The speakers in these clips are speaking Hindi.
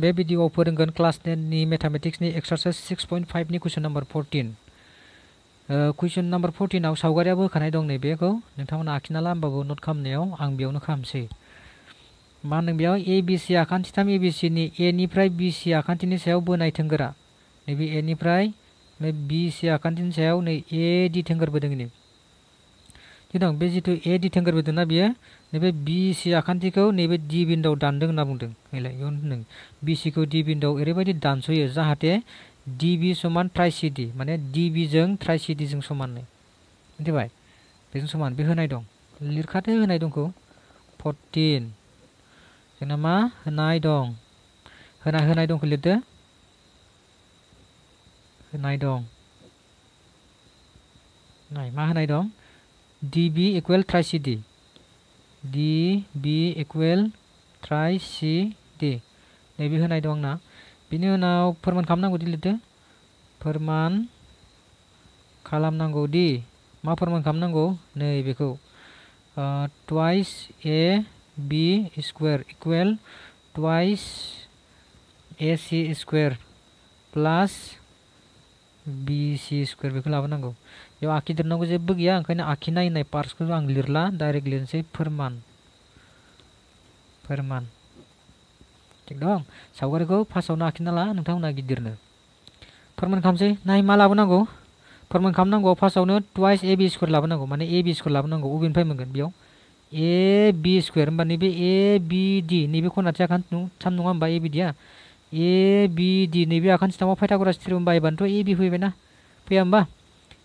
बे भिडिअआव फोरोंगोन क्लास टेननि मेथामेटिक्सनि एक्सारसाइज सिक्स पइन्ट फाइभनि question number fourteen question number फरटिनाव सावगारियाबो होखानाय दं नै बेखौ नोंथांमोना आखिना ला होमबाबो नट खालामनायाव आं बेयावनो खालामसै मा होनदों बेयाव ए बि सि आखान्थि थाम ए बि सिनि ए निफ्राय बि सि आखान्थिनि सायाव बोनाय थोंगोरा नैबे ए निफ्राय नै बि सि आखान्थिनि सायाव नै ए दि थोंगोर बोदों नै बे जिथु ए दि थोंगोर ना बियो नैबे बि सि आखान्थिखौ नैबे डि बिन्दोआव दानदों होनना बुंदों नैलाय बेयावनो होनदों बि सिखौ डि बिन्दोआव ओरैबायदि दानस'यो जाहाथे डि बि समान ट्राइसिडि माने डि बिजों ट्राइसिडिजों समाननो मिथिबाय बेजों समान बे होनाय दं लिरखादो होनाय दंखौ फर्टिन जोंना मा होनाय दं होना होनाय दंखौ लिरदो होनाय दं नाय मा होनाय दं डि बि इकुवेल ट्राइसिडि डि बि इकुवेल ट्राइ सि डि नैबे होनाय दं आंना बेनि उनाव फोरमान खालामनांगौदि लिरदो फोरमान खालामनांगौ दि मा फोरमान खालामनांगौ नै बेखौ twice A B square equal twice A C square plus बि सि स्कुवेर बेखौ लाबोनांगौ बेयाव आखिदेरनांगौ जेबो गैया ओंखायनो आखिनाय होननाय पार्टसखौ आं लिरला डायरेक्ट लिरनोसै फोरमान फ ो r m a n थ e k d o सावगारिखौ फ ा र a स ् ट आ व न ो आखिना ला नोंथांमोना a ि i ि र न n फोरमान ख ा ल m म स ै नाय a ा लाबोनांगौ फोरमान a ा ल ा n न ां ग ौ आ व फार्स्टआवनो टुवाइस ए बि स्कुवेर लाबोनांगौ माने ए बि स ् क ु व b i लाबोनांगौ e ब े न ि फ ् र a b मोनगोन ब े a ा व ए बि स्कुवेर होनबा नैबे a बि डि नैबे खनाथिया आखान थाम नङा ह a न ब ा ए बि डिया ए बि डि न ै o े आ ख ा न ् थ a थामा फ ा इ a ा ग र ा स थ्रिम बाहायबानोथ' ए बि फैबायना a ै b ा ह a म ब ा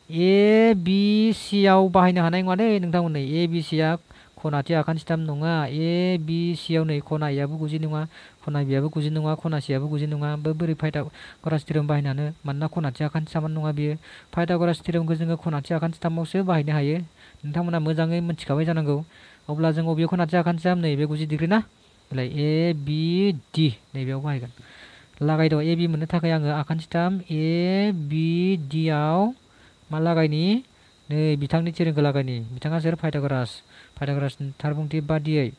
ए बि सिआव बाहायनो हानाय नङा दै न ों थ ां khona tia kan sitam nonga a b c yaw nei khona yabu guji nonga khona b yabu guji nonga khona c yabu guji nonga ba buri phaita goras tiram bahinano manna khona tia kan saman nonga bi phaita goras tiram go jeng khona tia kan sitam mawse bahino haye नोंथांमोना मोजाङै मिथिखाबाय जानांगौ अब्ला जों अबे खना tia kan sitam nei be guji degree na belai a b d nei beaw bahaigan लगायद' ए बि मोननो थाखाय आङो आखान्थिथाम ए बि डिआव मा लागायनि nei bitangni chiring lagani bitanga ser phaida gras phaida gras tarbungti badiei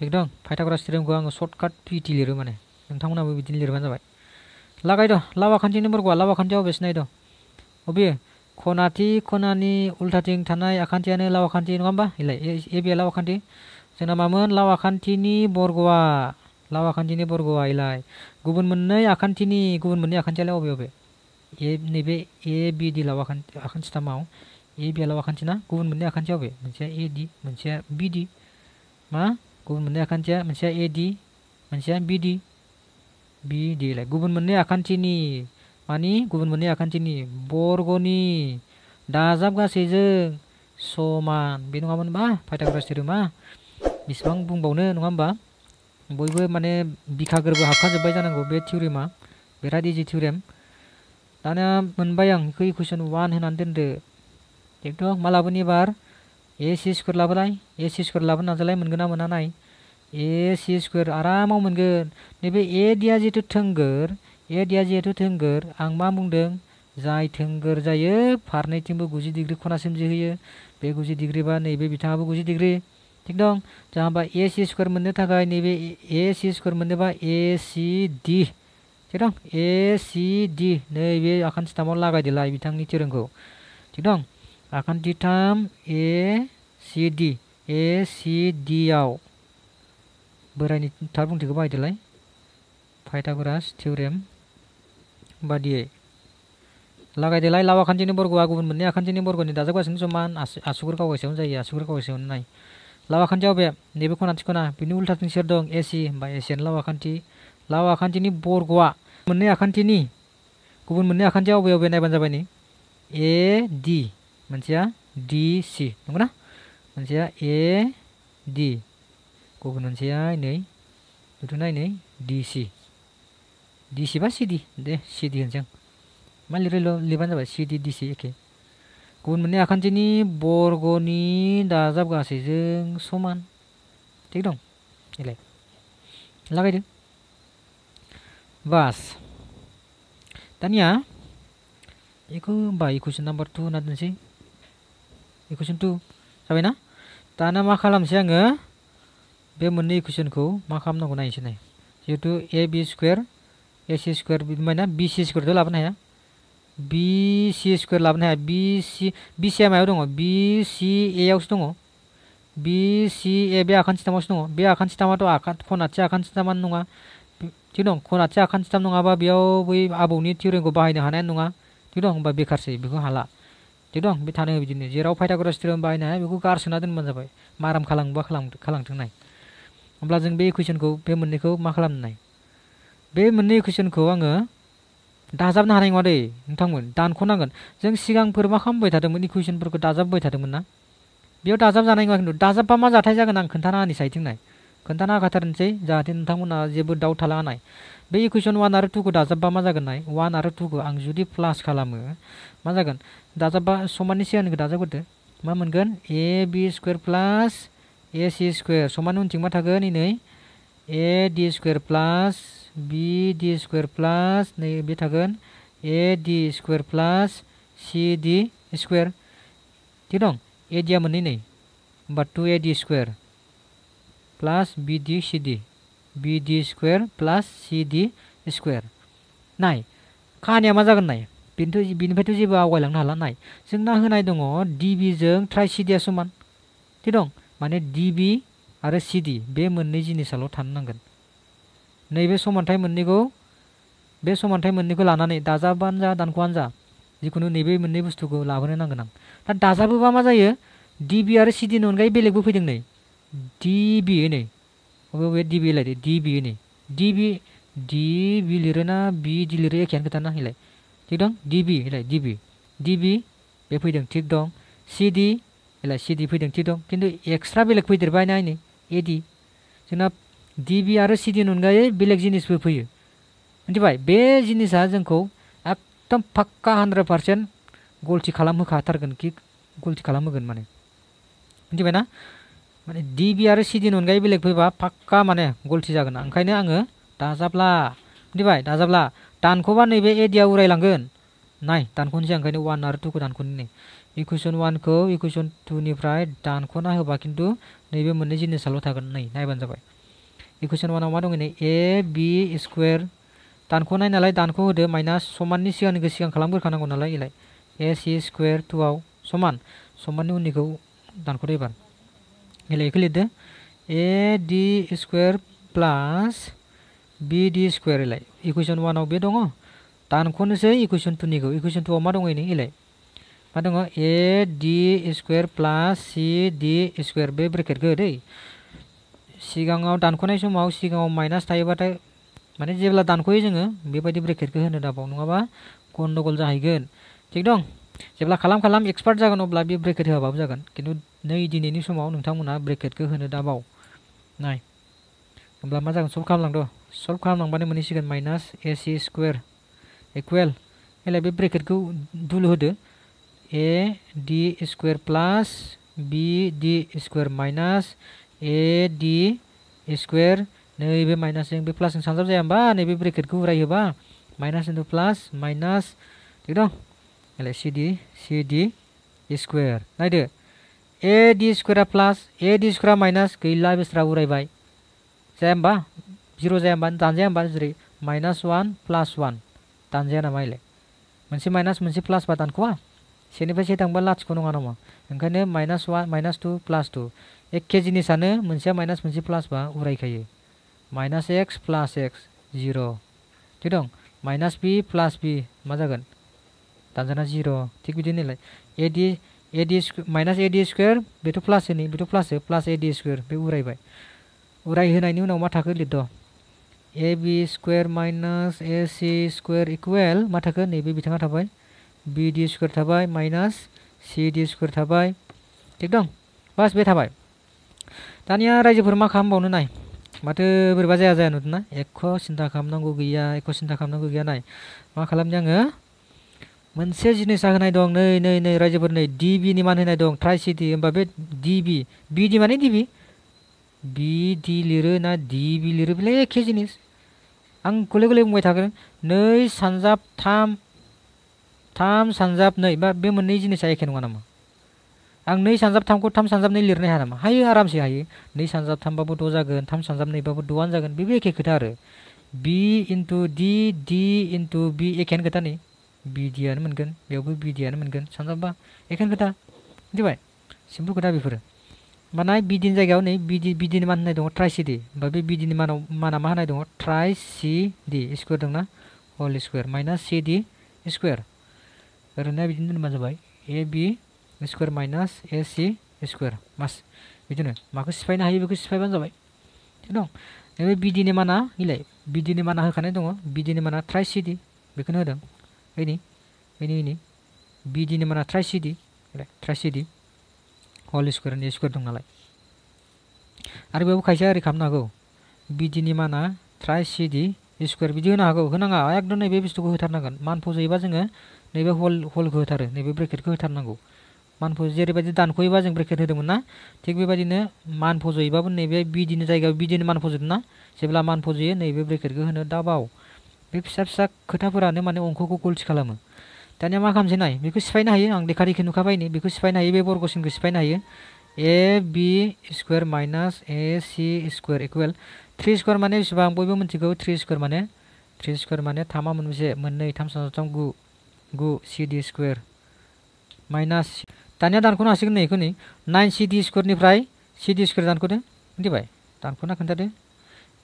ekdong phaida gras chiring go ang shortcut pi tilir mane nthangna bo bidin lir ban jabai lagai do lawa khanti number go lawa khanti obes nei do obi konati konani ulta ting thanai akhanti ane lawa khanti nomba ilai e bi lawa khanti sena mamun lawa khanti ni borgoa lawa khanti ni borgoa ilai gubun mennei akhanti ni gubun mennei akhanti ale obi obi ye nebe a b di lawakan akan cinta mau a b lawakan cina kubun benda akan jawab mencia a d mencia b d ma kubun benda akan cia mencia a d mencia b d b d lah kubun benda akan cini mani kubun benda akan cini borgoni dasab ga sejeng soman bini ngamun ba pada kelas di rumah bisbang bung bau ne ba boy boy mana bika gerbu hafkan sebaya nanggo bet teorema berarti jadi teorema दाना मोनबाय आं बेखौ इकुवेसन वान होनानै दोनदो एकदम मा लाबोनि बार ए सि स्कुवेर लाबोलाय ए सि स्कुवेर लाबोनो नाजालाय मोनगोन ना मोना नाय ए सि स्कुवेर आरामाव मोनगोन नैबे ए दिया जिहेतु थोंगोर ए दिया जिहेतु थोंगोर आं मा बुंदों जाय थोंगोर जायो फारनैथिंबो गुजि डिग्रि खनासिम जोहैयो बे गुजि डिग्रिबा नैबे बिथाङाबो गुजि डिग्रि ठीक दं जोंहा ए सि स्कुवेर मोननो थाखाय नैबे ए सि स्कुवेर मोननोबा ए सि डि dong A C D nah ini akan kita mau lagi lah bintang ini cireng kok dong akan kita A C D A C D out berani tabung di kebaya lah Pythagoras theorem body lagi di lah lawakan jenis borgo aku pun akan jenis borgo ini dasar gua sendiri cuman as asukur kau kesiun saja asukur kau kesiun nai lawakan jawab ya nih bukan nanti kena bini ulat nih share dong AC by AC lawakan ti lawakan jenis borgo मोननै आखान्थिनि गुबुन मोननै आखान्थियाव अबे अबे नायबानो जाबाय नै ए डि मोनसेया डि सि नंगौना मोनसेया ए डि गुबुन मोनसेया नै दुथुना नै डि सि डि सि बा सि डि दे सि डि होनसै आं मा लिरो लिरबानो जाबाय सि डि डि सि एखे गुबुन मोननै आखान्थिनि बर्गनि दाजाब गासैजों समान थिग दं देलाय लागायदो Vas. Tanya, iku ba equation number 2 na dun si. Equation 2. Sabi na? Tana मा खालामसै आङो बे मोननै इकुवेसनखौ मा खालामनांगौ नायनोसै नाय ए बि स्कुर ए सि स्कुवेर बिदिमायना बि सि स्कुवेरथ' लाबोनो हाया बि सि स्कुवेर लाबोनो हाया बि सि बि सिया मायाव दङ बि सि ए आवसो दङ बि सि ए बे आखान्थिथामावसो दङ बे आखान्थिथामाथ' आखान फनाथि आखान्थिथामानो थिग दं खनाथि आखान थिथाम नङाबा बेयाव बै आबौनि थिउरिंखौ बाहायनो हानाय नङा थिग दं होनबा बेखारसै बेखौ हाला थिग दं बे थानो बिदिनो जेराव फायथागरास थिउरिम बाहायनो हाया बेखौ गारसोना दोनबानो जाबाय माराम खालामोबा खालामथों नाय होमब्ला जों बे इकुवेसनखौ बे मोननैखौ मा खालामनाय बे मोननै इकुवेसनखौ आङो दाजाबनो हानाय नङा दै नोंथांमोन दानख'नांगोन जों सिगांफोर मा खालामबाय थादोंमोन इकुवेसनफोरखौ दाजाबबाय थादोंमोन ना बेयाव दाजाब जानाय नङा खिन्थु दाजाबबा मा जाथाय जागोन आं खोन्थाना होनि साइथिं नाय खन्थाना खाथारनोसै जाहाथे नोंथांमोना जेबो डाउट थाला नाय बे इकुवेसन वान आरो टुखौ दाजाबबा मा जागोन नाय वान आरो टुखौ आं जुदि प्लास खालामो मा जागोन दाजाबबा समाननि सिगांनिखौ दाजाबग्रोदो मा मोनगोन ए बि स्कुवेर प्लास ए सि स्कुवेर समान उनथिं मा थागोन इनै ए D square plus B D square प्लास नै बे थागोन ए डि स्कुवेर प्लास सि डि स्कुवेर थिग दं ए डिया मोननै नै होमबा two A D square plus BD CD BD square plus CD square नाय काहानिया मा जागोन नाय बेनिथ' बेनिफ्रायथ' जेबो आवगायलांनो हाला नाय जोंना होनाय दङ डिबिजों ट्राइ सिडिया समान थिग दं माने डिबि आरो सिडि बे मोननै जिनिसाल' थानो नांगोन नैबे समानथाय मोननैखौ बे समानथाय मोननैखौ लानानै दाजाबानो जा दानख'आनो जा जिखुनु नैबे मोननै बुस्थुखौ लाबोनो नांगोन आं दा दाजाबोबा मा जायो डिबि आरो सिडिनि अनगायै बेलेगबो फैदों नै DB ini oke we DB lah DB ini DB DB lirana B dilirik kian kita nah ilai ठीक दं DB ilai DB DB बे फैदों ठीक दं CD ilai CD फैदों ठीक दं किन्तु एक्सट्रा बेलेग फैदेरबाय ना नै AD जोंना DB आरो CDनि अनगायै बेलेग जिनिसबो फैयो मिथिबाय बे जिनिसा जोंखौ एकदम पाक्का हान्ड्रेड पार्सेन्ट गलथि खालामहोखाथारगोन कि गलथि खालामहोगोन माने मिथिबाय ना माने डिबि आरो सिडिनि अनगायै बेलेग फैबा पक्का माने गलथि जागोन ओंखायनो आङो दाजाब्ला मिथिबाय दाजाब्ला दानखौबा नैबे एडिया उरायलांगोन नाय दानख'नोसै ओंखायनो वान आरो टुखौ दानख'नो नै इकुवेसन वानखौ इकुवेसन टुनिफ्राय दानख'ना होबा खिन्थु नैबे मोननै जिनिसाल' थागोन नै नायबानो जाबाय इकुवेसन वानाव मा दङ ए बि स्कुवेर दानख'नाय नालाय दानख' होदो माइनास समाननि सिगांनिखौ सिगां खालामग्रोखानांगौ नालाय इलाय ए सि स्कुवेर टुआव समान समाननि उननिखौ दानख'दो एबार लिखिलिद ए D square plus B D square इलाय इकुवेसन वानाव बे दङ दानख'नोसै इकुवेसन टुनिखौ इकुवेसन टुआव मा दङ इनि इलाय मा दङ ए डि स्कुवेर प्लास सि डि स्कुवेर बे ब्रेकेटखौ दै सिगाङाव दानख'नाय समाव सिगाङाव माइनास थायोबाथाय माने जेब्ला दानख'यो जोङो बेबायदि ब्रेकेटखौ होनो दाबाव नङाबा गन्दगल जाहैगोन थिग दं जेब्ला खालाम खालाम एक्सपार्ट जागोन अब्ला बे ब्रेकेट होआबाबो जागोन किन्तु नै दिनैनि समाव नोंथांमोना ब्रेकेटखौ होनो दाबाव नाय होमब्ला मा जागोन सल्भ खालामलांदो सल्भ खालामलांबानो मोनहैसिगोन minus A C square equal हेलाय बे ब्रेकेटखौ दुल होदो A D square plus B D square minus A D square नैबे माइनासजों बे प्लासजों सानजाब जाया होमबा नैबे ब्रेकेटखौ उरायहोबा माइनास इन्टु प्लास माइनास ठिक दं LCD CD D square itu A D square plus A D square minus kehilangan bisa urai baik saya mbah zero saya mbah tanjanya mbah jadi minus one plus one tanjanya nama namanya mesti minus mesti plus batan kuah sini pasti tentang balas kunungan nama enggaknya minus one minus two plus two ke jenis sana mesti minus mesti plus ba urai kaya minus X plus X zero jadi dong minus B plus B mana kan दानजाना जिर' थिग बिदिनो नालाय एडि एडि माइनास एडि स्कुवेर बेथ' प्लास होनो बेथ' प्लास हो प्लास एडि स्कुवेर बे उरायबाय उरायहोनायनि उनाव मा थाखो लिरद' ए B square minus A C square equal मा थाखो नैबे बिथाङा थाबाय बि डि स्कुवेर थाबाय माइनास सि डि स्कुवेर थाबाय थिग दं बास बे थाबाय दानिया रायजोफोर मा खालामबावनो नाय माथो बोरैबा जाया जाया नुदोंना एख' सिन्था खालामनांगौ गैया एख' सिन्था खालामनांगौ गैया नाय मा खालामदों आङो मोनसे जिनिस होनाय दं नै नै नै रायजोफोर नै डि बिनि मान होनाय दं ट्राइ सिटि होमबा बे डि बि बिडि माने डि बि बि डि लिरो ना डि बि लिरो बेलाय एखे जिनिस आं गले गले बुंबाय थागोन नै सानजाब थाम थाम सानजाब नै बे मोननै जिनिसा एखे नङा नामा आं नै सानजाब थामखौ थाम सानजाब नै लिरनो हाया नामा हायो आरामसे हायो नै सानजाब थामबाबो द' जागोन थाम सानजाब नैबाबो द'आनो जागोन बेबो एखे खोथा आरो बि इन्टु डि डि इन्टु बि एखेयानो खोथा नै बिदियानो मोनगोन बेयावबो बिदियानो मोनगोन सानजाबा एखेयानो खोथा मिथिबाय सिम्पोल खोथा बेफोरो माने बिदिनि जायगायाव नै बिदि बिदिनि मान होनाय दङ ट्राइसिडि ओमफ्राय बे बिदिनि मानाव माना मा होनाय दङ ट्राइसिडि स्कुवेर दंना हल स्कुवेर माइनास सिडि स्कुवेर ओरैनो बिदिनो दोनबा जाबाय ए B square minus A C square मास बिदिनो माखौ सिफायनो हायो बेखौ सिफायबानो जाबाय थिग दं बिदिनि माना इलाय बिदिनि माना होखानाय दङ बिदिनि माना ट्राइसिडि बेखौनो होदों ini ini ini माना ट्राइसिडि ट्राइसिडि हल स्कुवेर नि स्कुवेर दं नालाय आरो बेयाव खायसे ओरै खालामनो हागौ बिदिनि माना ट्राइसिडि स्कुवेर बिदि होनो हागौ होनाङा एकदम नैबे बुस्थुखौ होथारनांगोन मानखौ जोयोबा जोङो नैबे हल हलखौ होथारो को ब्रेकेटखौ होथारनांगौ मानखौ जेरैबायदि दानकोबा जो ब्रेकेट होदोंमोन ना थिग बेबायदिनो मान फज'योबाबो नैबे बिदिनि जायगायाव बिदिनो मान फज'दों ना जेब्ला मान फज'यो नैबे को होनो दाबाव बे फिसा फिसा खोथाफोरानो माने अंख'खौ गलथि खालामो दानिया मा खालामसै नाय बेखौ सिफायनो हायो आं लेखारिखौ नुखाबाय बेखौ सिफायनो हायो बे बर्गसिमखौ सिफायनो हायो ए B square minus A C square equal three square माने बेसेबां बयबो मिन्थिगौ थ्रि स्कुवेर माने थ्रि स्कुवेर माने थामा मोनबेसे मोननै थाम साथाम गु गु सि डि स्कुवेर माइनास दानिया दानख'नो हासिगोन नै बेखौ नै नाइन सि डि स्कुवेरनिफ्राय सि डि स्कुवेर दानख'दो मिन्थिबाय दानख'ना खोन्थादो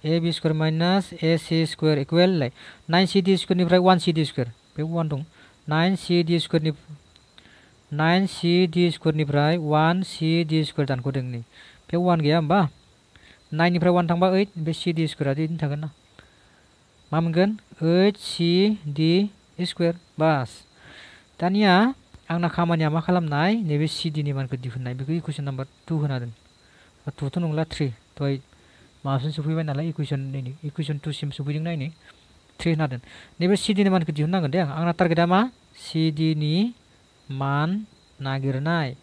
ए बि स्कुर minus A C square equal लाय नाइन सि डि स्कुवेरनिफ्राय वान सि डि स्कुवेर बे वान दं नाइन सि डि स्कुवेरनि नाइन सि डि स्कुवेरनिफ्राय वान सी डी स्कुवेर दानख'दों नै बे वान गैया होमबा नाइननिफ्राय वान थांबा ओइट बे सि डि स्कुवेरा बिदिनो थागोन ना मा मोनगोन ओइट सी डी स्कुर बास दानिया आंना खामानिया मा खालामनाय नैबे सि डिनि मानखौ दिहुननाय बेखौ इकुवेसन नाम्बार टु होना दोन टुथ' नंला थ्रि दहाय Masin sufi bai nala ikuisan ini ikuisan tu sim sufi jing nai ni tri na den ni bai sidi ni man kejiun na gede ang natar gede ma sidi man na gir nai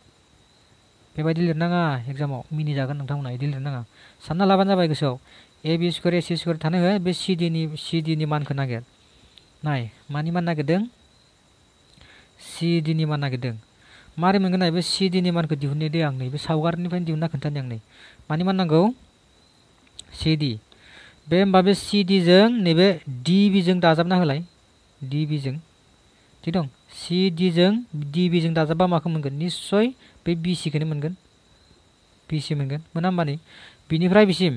pe bai dilir na nga hek zamo mini jaga nang tau na i dilir sana laba na bai kesau e bi skore si skore tane he bi sidi ni man kena gede nai mani man na gede ng man na gede ng mari mengenai bi sidi ni man kejiun ni de ang ni bi sawar bai jiun na kentan yang ni mani man na gau CD बे होमबा बे सिडिजों नैबे डिबिजों दाजाबना होलाय डिबिजों थिग दं सिडिजों डिबिजों दाजाबा माखौ मोनगोन निस्सय बे बिसिखौनो मोनगोन बिसि मोनगोन मोना होमबा बिनिफ्राय बिसिम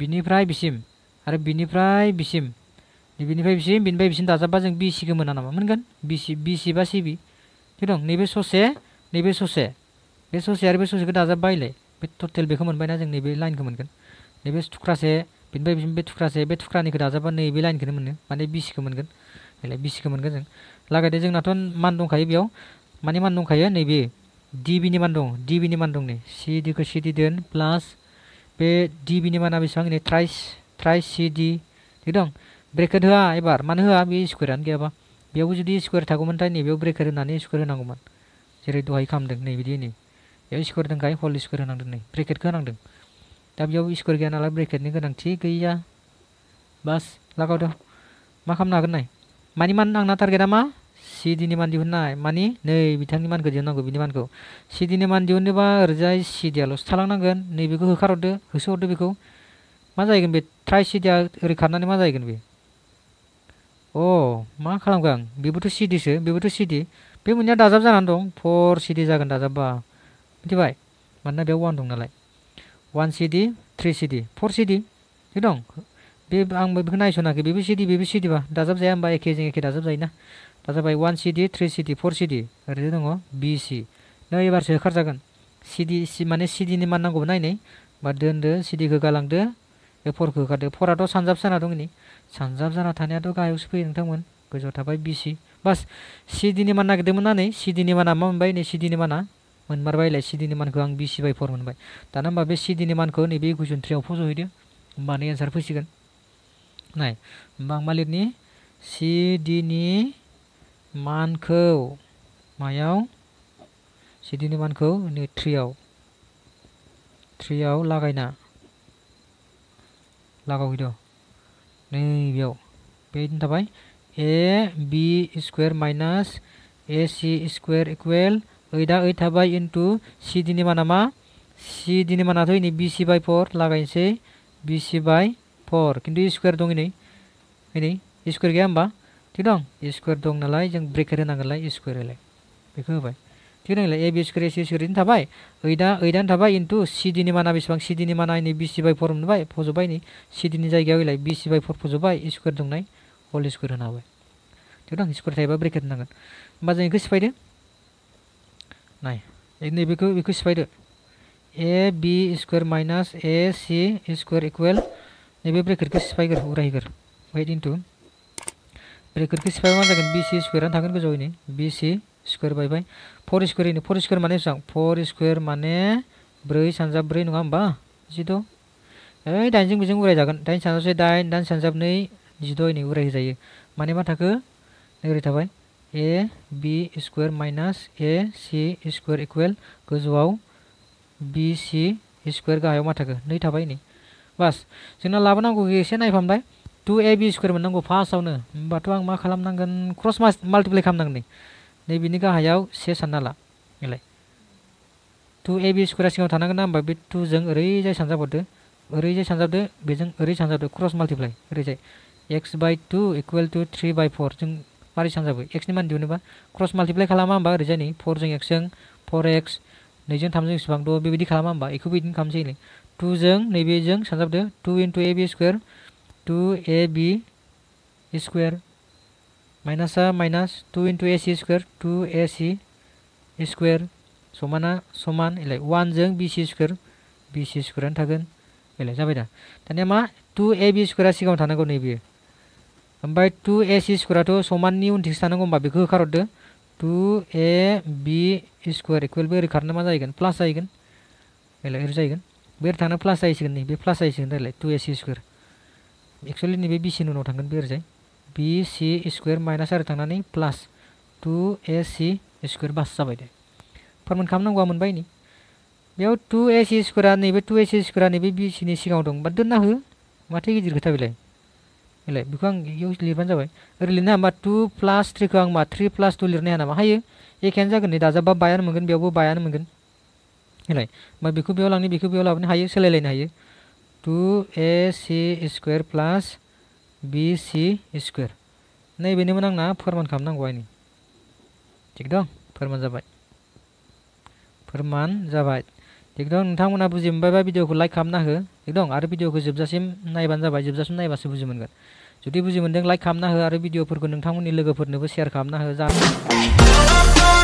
बिनिफ्राय बिसिम आरो बिनिफ्राय बिसिम बिनिफ्राय बिसिम बिनिफ्राय बिसिम दाजाबा जों बिसिखौ मोना नामा मोनगोन बिसि बिसि बा सिबि थिग दं नैबे ससे नैबे ससे बे ससे आरो बे ससेखौ दाजाबबायलाय बे टटेल बेखौ मोनबायना जों नैबे लाइनखौ मोनगोन नैबे थुख्रासे बेनिफ्राय बे थुख्रासे बे थुख्रानिखौ दाजाबा नैबे लाइनखौनो मोनो माने बिसिखौ मोनगोन बेलाय बिसिखौ मोनगोन जों लागायदो जोंनाथ' मान दंखायो बेयाव माने मान दंखायो नैबे डिबिनि मान दं डिबिनि मान दं नै सि डिखौ सि डि दोन प्लास बे डिबिनि माना बेसेबां नै ट्राइस ट्राइस सि डि थिग दं ब्रेकेट होआ एबार मानो होआ बे स्कुवेरानो गैयाबा बेयावबो जुदि स्कुवेर थागौमोनथाय नैबेयाव ब्रेकेट होनानै स्कुवेर होनांगौमोन जेरै दहाय खालामदों नैबिदि बिदि नै बेयाव स्कुवेर दंखायो हल स्कुवेर होनांदों नै ब्रेकेटखौ होनांदों Tapi jauh isu kerja nalar berikan ini kan angci ya. Bas, laka udah. Makam nak kenai. Mani man ang natar kita mah? Si dini man diun nai. Mani, nai bidang ni man kerja nang gubini man ko. Si dini man diun deba kerja si dia los. Salang nang kan? Nai biko hukar udah, hukar udah biko. Masa ikan bi? Try si dia rekan nai masa ikan bi. Oh, mana kalau kang? Bibu tu CD se, bibu tu CD. Bibu ni ada zaman dong, for CD zaman dah zaman. Macam mana? Mana bawa orang dong nalah? One CD, three CD, four CD, itu dong. Bi ang bihunai sana ke BBC di BBC di ba. Dasar saya ambai ke jengke dasar saya na. Dasar bai 1 CD, 3 CD, 4 CD. Hari itu dong BC. Nah ini baru saya kerjakan. CD, si mana CD ni mana gue bukan ini. Badan deh CD ke galang deh. Ya 4 ke galang deh. 4 atau 3 jam sana dong ini. 3 jam sana tanya tuh kayak usia yang temun. Kecuali tapi BC. Bas CD ni mana kita bukan ini. CD ni mana mau bayi ini CD ni mana. मोनमारबायलाय सिडिनि मानखौ आं बिसि बाय फर मोनबाय दाना होमबा बे सिडिनि मानखौ नैबे इकुवेसन थ्रिआव फज'हैदो होमबानो एन्सार फैसिगोन नाय होमबा आं मा लिरनि सिडिनि मानखौ मायाव सिडिनि मानखौ नै थ्रिआव थ्रिआव लागायना लागावहैद' नै ए B square minus A C square equal ओइदा ओइट थाबाय इन्टु माना मा सी डिनि मानाथ' इनि बि सि बाय फर लागायनोसै बि सि बाय फर किन्तु स्कुवेर दं इनै इनै स्कुवेर गैया दं स्कुवेर दं नालाय जों ब्रेकेट होनांगोनलाय स्कुवेर होलाय बेखौ होबाय थिग दंलाय ए बि स्कुवेर ए सि स्कुवेरनि थाबाय ओइदा ओइदानो माना बेसेबां सि डिनि माना इनि बि सि फोर फर मोनबाय फजोब्बाय इनि सि डिनि जायगायाव इलाय बि सि बाय फर फजोब्बाय हल स्कुवेर होना होबाय थिग दं स्कुवेर थायोबा ब्रेकेट होनांगोन होमबा जों बेखौ नाय नै A B square minus A C square equal नैबे ब्रेकेटखौ सिफायगोर उरायगोर वेट इन्टु ब्रेकेटखौ सिफायबा मा जागोन बि सि स्कुवेरानो थागोन गोजौयैनो बि सि स्कुवेर बायबाय फर स्कुवेर इनो फर स्कुवेर माने बेसेबां फर स्कुवेर माने ब्रै सानजाब ब्रै नङा होमबा जिद' ओइ दाइनजों बेजों उरायजागोन दाइन सानजाबसे दाइन दाइन सानजाब नै जिद' इनै उरायहोजायो माने मा थाखो नै ओरै थाबाय A B square minus A C square equal गोजौआव बि सि स्क्वायर गाहायाव मा थाखो नै थाबाय नै बास जोंना लाबोनांगौखौ एसे नायफामबाय टु ए बि स्क्वायर मोननांगौ फार्स्टआवनो होमबाथ' आं मा खालामनांगोन क्रस मास माल्टिप्लाइ खालामनांगोन नै बिनि गाहायाव से सानना ला बेलाय टु ए बि स्क्वायरा सिगाङाव थानांगोन ना होमबा बे टुजों ओरैजाय सानजाबहरदो ओरैजाय सानजाबदो बेजों ओरै सानजाबदो क्रस माल्टिप्लाइ ओरैजाय x by two equal two three by four जों मारे सानजाखो एक्सनि मान दिहुनोबा क्रस माल्टिप्लाइ खालामा होमबा ओरैजाय नै फरजों एक्सजों फर एक्स नैजों थामजों इसिबां द' बेबायदि खालामा होमबा बेखौबो बिदिनो खालामसै नै टुजों नैबेजों सानजाबदो two into A B square two A B square माइनासा minus two into A C square two A C square समाना समान इलाय वानजों बि सि स्कुवेर बि सि स्कुवेरानो थागोन बेलाय जाबाय दा दानिया मा टु ए बि स्कुवेरा सिगाङाव थानांगौ नैबेयो ओमफ्राय टु ए सि स्कुवाराथ' समाननि उनथिंसो थानांगौ होमबा बेखौ होखारहरदो टु ए बि स्कुवार इकुवेल बे ओरै खारनो मा जाहैगोन प्लास जाहैगोन बेलाय ओरै जाहैगोन बे ओरै थांना प्लास जाहैसिगोन नै बे प्लास जाहैसिगोन दालाय टु ए सि स्कुवार एक्सुवेलि नैबे बि सिनि उनाव थांगोन बे ओरैजाय बि सि स्कुवेर माइनास आरो थांनानै प्लास टु ए सि स्कुवेर बास जाबाय दे फोरमान खालामनांगौआ मोनबाय नै बेयाव टु ए सि स्कुवारा नैबे टु ए सि स्कुवारा नैबे बि सिनि सिगाङाव दं बा दोनना हो माथो गिदिर खोथा बेलाय मिलाय बेखौ आं इयाव लिरबानो जाबाय ओरै लिरनो हाबा टु प्लास थ्रिखौ आं मा थ्रि प्लास टु लिरनो हाया नामा हायो एखेयानो जागोन नै दाजाबबा बायानो मोनगोन बेयावबो बायानो मोनगोन मिलाय ओमफ्राय बेखौ बेयाव लांनो बेखौ बेयाव लाबोनो हायो सोलायलायनो हायो to A C square plus बि सि स्कुवेर नैबेनोमोन आंना फोरमान खालामनांगौ आंनि थिग दं फोरमान जाबाय फोरमान जाबाय एकदम नोंथांमोना बुजि मोनबायबा भिडिअखौ लाइक खालामना हो एकदम आरो भिडिअखौ जोबजासिम नायबानो जाबाय जोबजासिम नायबासो बुजि मोनगोन जुदि बुजि मोनदों लाइक खालामना हो आरो भिडिअफोरखौ नोंथांमोननि लोगोफोरनोबो शेयार खालामना हो जाहाथे